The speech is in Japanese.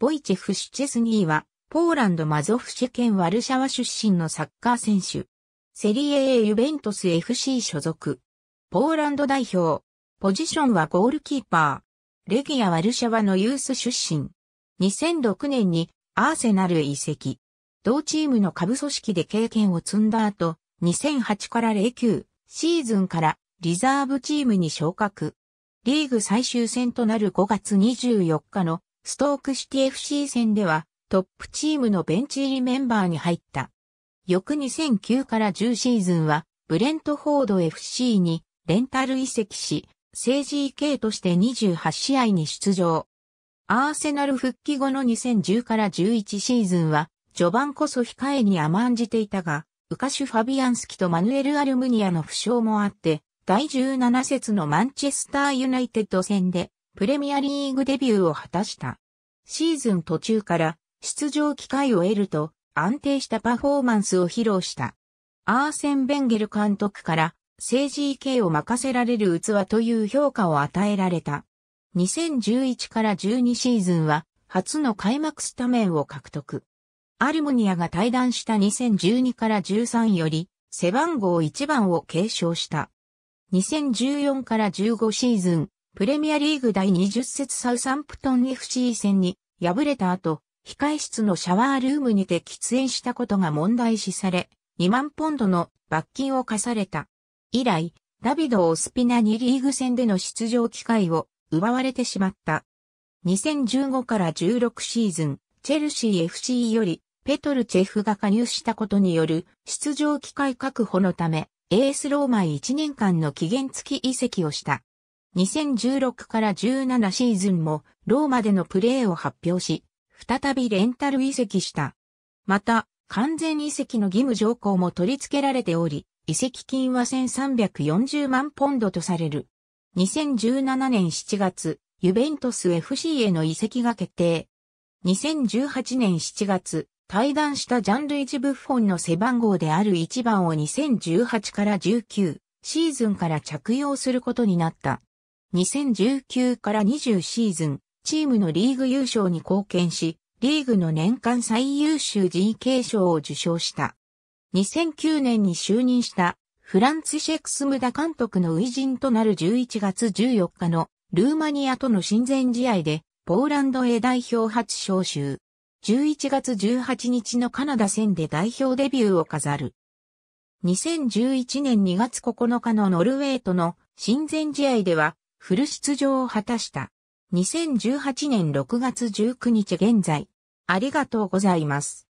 ボイチェフ・シュチェスニーは、ポーランドマゾフシ県ワルシャワ出身のサッカー選手。セリエ A ユベントス FC 所属。ポーランド代表。ポジションはゴールキーパー。レギア・ワルシャワのユース出身。2006年にアーセナル移籍。同チームの下部組織で経験を積んだ後、2008から09シーズンからリザーブチームに昇格。リーグ最終戦となる5月24日のストークシティ FC 戦ではトップチームのベンチ入りメンバーに入った。翌2009から10シーズンはブレントフォード FC にレンタル移籍し、政治 EK として28試合に出場。アーセナル復帰後の2010から11シーズンは、序盤こそ控えに甘んじていたが、ウカシュ・ファビアンスキとマヌエル・アルムニアの負傷もあって、第17節のマンチェスター・ユナイテッド戦でプレミアリーグデビューを果たした。シーズン途中から出場機会を得ると安定したパフォーマンスを披露した。アーセン・ベンゲル監督から政治意見を任せられる器という評価を与えられた。2011から12シーズンは初の開幕スタメンを獲得。アルモニアが対談した2012から13より背番号1番を継承した。2014から15シーズンプレミアリーグ第20節サウサンプトン FC 戦に敗れた後、控室のシャワールームにて喫煙したことが問題視され、2万ポンドの罰金を課された。以来、ダビド・オスピナにリーグ戦での出場機会を奪われてしまった。2015から16シーズン、チェルシー FC よりペトルチェフが加入したことによる出場機会確保のため、エースローマ1年間の期限付き移籍をした。2016から17シーズンもローマでのプレーを発表し、再びレンタル移籍した。また、完全移籍の義務条項も取り付けられており、移籍金は1340万ポンドとされる。2017年7月、ユベントス FC への移籍が決定。2018年7月、対談したジャンルイジ・ブッフォンの背番号である1番を2018から19シーズンから着用することになった。2019から20シーズン、チームのリーグ優勝に貢献し、リーグの年間最優秀 GK 賞を受賞した。2009年に就任したフランツシェクスムダ監督の初陣となる11月14日のルーマニアとの親善試合でポーランドへ代表初招集。11月18日のカナダ戦で代表デビューを飾る。2011年2月9日のノルウェーとの親善試合ではフル出場を果たした。2018年6月19日現在、ありがとうございます。